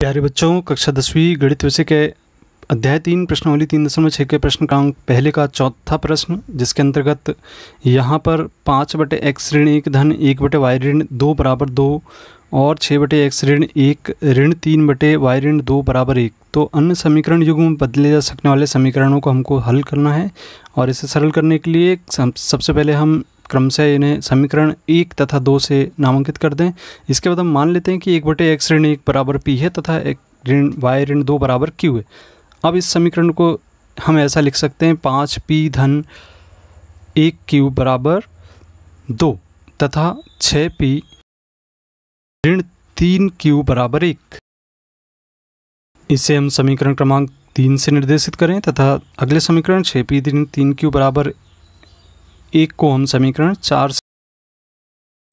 प्यारे बच्चों कक्षा दसवीं गणित विषय के अध्याय तीन प्रश्नवली तीन दशमलव छः के प्रश्न क्रमांक पहले का चौथा प्रश्न जिसके अंतर्गत यहाँ पर पाँच बटे एक्स ऋण एक धन एक बटे वाई ऋण दो बराबर दो और छः बटे एक्स ऋण एक ऋण तीन बटे वाई ऋण दो बराबर एक तो अन्य समीकरण युग में बदले जा सकने वाले समीकरणों को हमको हल करना है और इसे सरल करने के लिए सबसे पहले हम क्रमशः इन्हें समीकरण एक तथा दो से नामांकित कर दें इसके बाद हम मान लेते हैं कि एक बटे एक्स ऋण एक बराबर पी है तथा एक ऋण वाई ऋण दो बराबर क्यू है अब इस समीकरण को हम ऐसा लिख सकते हैं पाँच पी धन एक क्यू बराबर दो तथा छः पी ऋण तीन क्यू बराबर एक इसे हम समीकरण क्रमांक तीन से निर्देशित करें तथा अगले समीकरण छः पी ऋण तीन क्यू बराबर एक को हम समीकरण चार से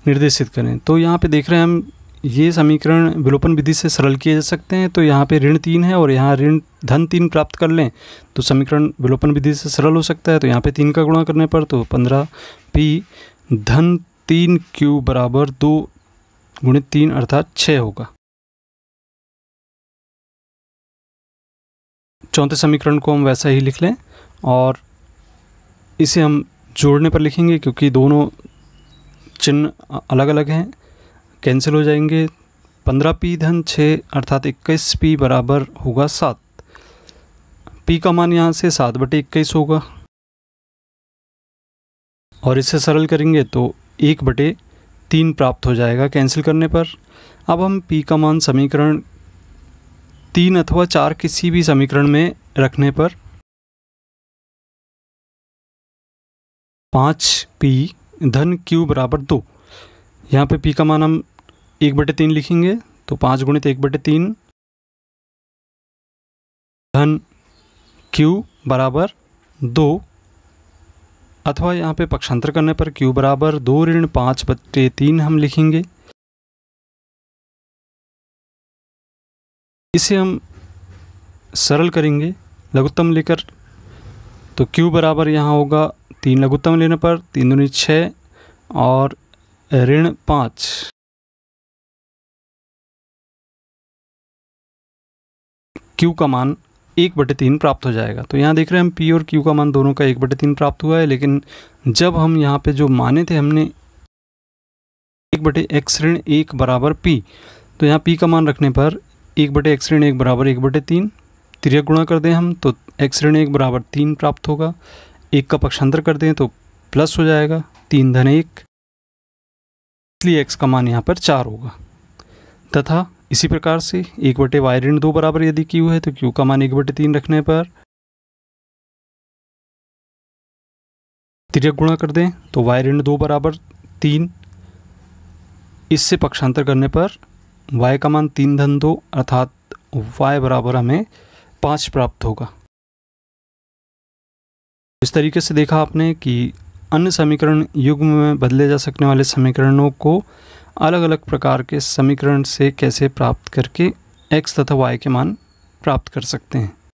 निर्देशित करें तो यहाँ पे देख रहे हैं हम ये समीकरण विलोपन विधि से सरल किए जा सकते हैं तो यहाँ पे ऋण तीन है और यहाँ ऋण धन तीन प्राप्त कर लें तो समीकरण विलोपन विधि से सरल हो सकता है तो यहाँ पे तीन का गुणा करने पर तो पंद्रह पी धन तीन क्यू बराबर दो गुणित तीन अर्थात छः होगा चौथे समीकरण को हम वैसा ही लिख लें और इसे हम जोड़ने पर लिखेंगे क्योंकि दोनों चिन्ह अलग अलग हैं कैंसिल हो जाएंगे पंद्रह पी धन छः अर्थात इक्कीस पी बराबर होगा सात पी का मान यहाँ से सात बटे इक्कीस होगा और इसे सरल करेंगे तो एक बटे तीन प्राप्त हो जाएगा कैंसिल करने पर अब हम पी का मान समीकरण तीन अथवा चार किसी भी समीकरण में रखने पर पाँच पी धन क्यू बराबर दो यहाँ पे पी का मान हम एक बटे तीन लिखेंगे तो पाँच गुणित एक बटे तीन धन क्यू बराबर दो अथवा यहाँ पे पक्षांतर करने पर क्यू बराबर दो ऋण पाँच बटे तीन हम लिखेंगे इसे हम सरल करेंगे लघुत्तम लेकर तो Q बराबर यहाँ होगा तीन लघुत्तम लेने पर तीन दूनी छः और ऋण पाँच Q का मान एक बटे तीन प्राप्त हो जाएगा तो यहाँ देख रहे हैं हम P और Q का मान दोनों का एक बटे तीन प्राप्त हुआ है लेकिन जब हम यहाँ पे जो माने थे हमने एक बटे एक्स ऋण एक बराबर पी तो यहाँ पी का मान रखने पर एक बटे एक्स ऋण एक बराबर एक बटे तीन तिरक गुणा कर दें हम तो एक्स ऋण एक बराबर तीन प्राप्त होगा एक का पक्षांतर कर दें तो प्लस हो जाएगा तीन धन एक इसलिए एक्स का मान यहाँ पर चार होगा तथा इसी प्रकार से एक बटे वाई ऋण दो बराबर यदि क्यू है तो क्यू का मान एक बटे तीन रखने पर तिरक गुणा कर दें तो वाई ऋण दो बराबर तीन इससे पक्षांतर करने पर वाई का मान तीन धन दो अर्थात वाई बराबर हमें पाँच प्राप्त होगा इस तरीके से देखा आपने कि अन्य समीकरण युग्म में बदले जा सकने वाले समीकरणों को अलग अलग प्रकार के समीकरण से कैसे प्राप्त करके x तथा y के मान प्राप्त कर सकते हैं